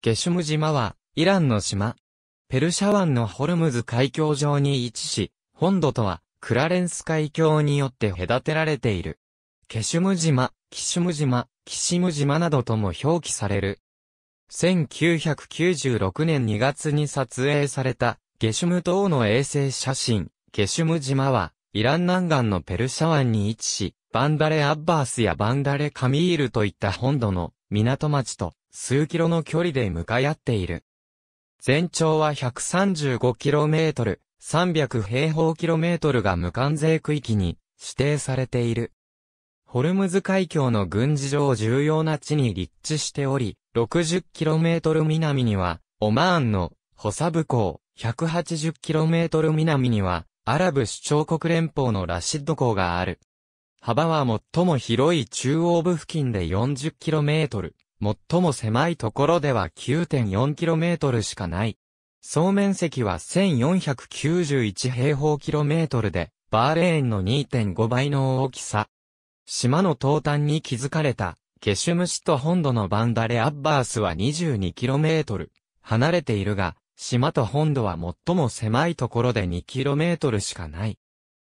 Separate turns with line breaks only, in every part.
ゲシュム島は、イランの島。ペルシャ湾のホルムズ海峡上に位置し、本土とは、クラレンス海峡によって隔てられている。ケシュム島、キシュム島、キシム島などとも表記される。1996年2月に撮影された、ゲシュム島の衛星写真、ゲシュム島は、イラン南岸のペルシャ湾に位置し、バンダレ・アッバースやバンダレ・カミールといった本土の港町と数キロの距離で向かい合っている。全長は 135km、300平方キロメートルが無関税区域に指定されている。ホルムズ海峡の軍事上重要な地に立地しており、60km 南には、オマーンのホサブ港、180km 南には、アラブ首長国連邦のラシッド港がある。幅は最も広い中央部付近で 40km、最も狭いところでは 9.4km しかない。総面積は1491平方キロメートルで、バーレーンの2.5倍の大きさ。島の東端に築かれた、ケシュム市と本土のバンダレ・アッバースは 22km 離れているが、島と本土は最も狭いところで 2km しかない。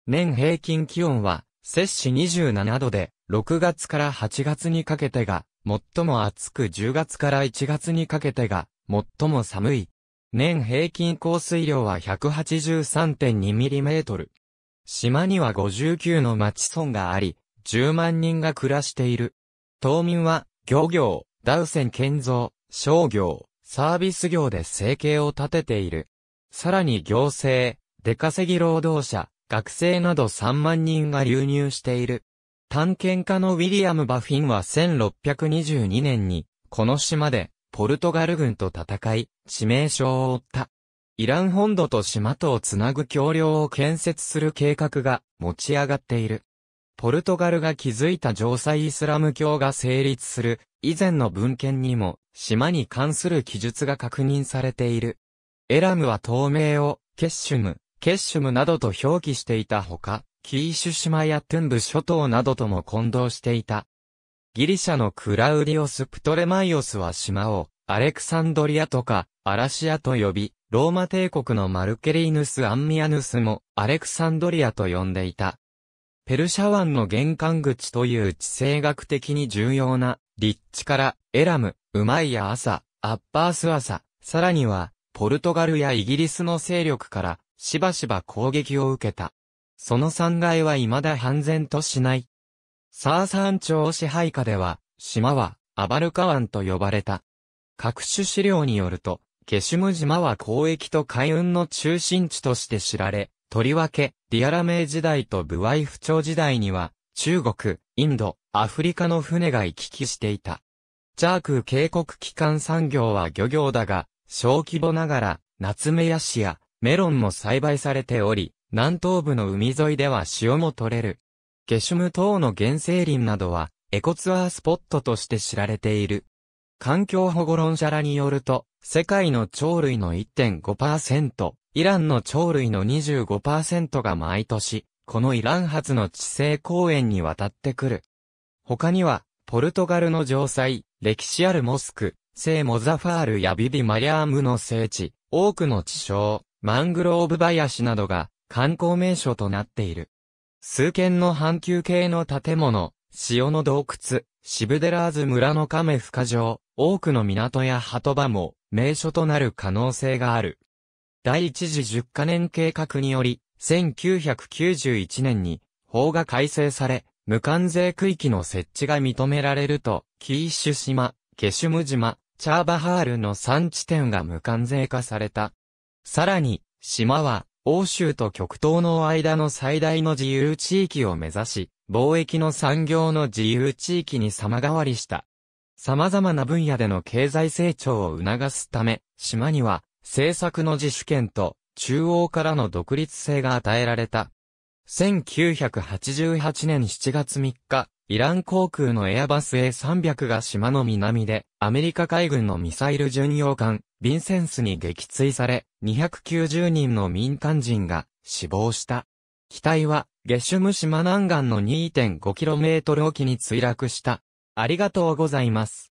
年平均気温は、摂氏27度で、6月から8月にかけてが、最も暑く10月から1月にかけてが、最も寒い。年平均降水量は 183.2mm。島には59の町村があり、10万人が暮らしている。島民は、漁業、ダウセン建造、商業、サービス業で生計を立てている。さらに行政、出稼ぎ労働者、学生など3万人が流入している。探検家のウィリアム・バフィンは1622年に、この島で、ポルトガル軍と戦い、致命傷を負った。イラン本土と島とをつなぐ橋梁を建設する計画が持ち上がっている。ポルトガルが築いた城塞イスラム教が成立する以前の文献にも島に関する記述が確認されている。エラムは透明をケッシュム、ケッシュムなどと表記していたほか、キーシュ島やトゥンブ諸島などとも混同していた。ギリシャのクラウディオス・プトレマイオスは島を、アレクサンドリアとか、アラシアと呼び、ローマ帝国のマルケリーヌス・アンミアヌスも、アレクサンドリアと呼んでいた。ペルシャ湾の玄関口という地政学的に重要な、立地から、エラム、ウマイやアサ、アッパースアサ、さらには、ポルトガルやイギリスの勢力から、しばしば攻撃を受けた。その3階は未だ半然としない。サーサーン朝支配下では、島は、アバルカ湾と呼ばれた。各種資料によると、ケシュム島は交易と海運の中心地として知られ、とりわけ、ディアラメイ時代とブワイフ朝時代には、中国、インド、アフリカの船が行き来していた。ジャーク渓谷機関産業は漁業だが、小規模ながら、ナツメヤシやメロンも栽培されており、南東部の海沿いでは塩も取れる。ゲシュム島の原生林などは、エコツアースポットとして知られている。環境保護論者らによると、世界の鳥類の1.5%、イランの鳥類の25%が毎年、このイラン発の地政公園に渡ってくる。他には、ポルトガルの城塞、歴史あるモスク、聖モザファールやビビマリアームの聖地、多くの地小、マングローブ林などが観光名所となっている。数軒の半球系の建物、塩の洞窟、シブデラーズ村の亀深城、多くの港や鳩場も名所となる可能性がある。第一次十カ年計画により、1991年に法が改正され、無関税区域の設置が認められると、キーシュ島、ケシュム島、チャーバハールの3地点が無関税化された。さらに、島は欧州と極東の間の最大の自由地域を目指し、貿易の産業の自由地域に様変わりした。様々な分野での経済成長を促すため、島には政策の自主権と中央からの独立性が与えられた。1988年7月3日、イラン航空のエアバス A300 が島の南で、アメリカ海軍のミサイル巡洋艦、ビンセンスに撃墜され、290人の民間人が死亡した。機体は、ゲシュム島南岸の 2.5km 沖に墜落した。ありがとうございます。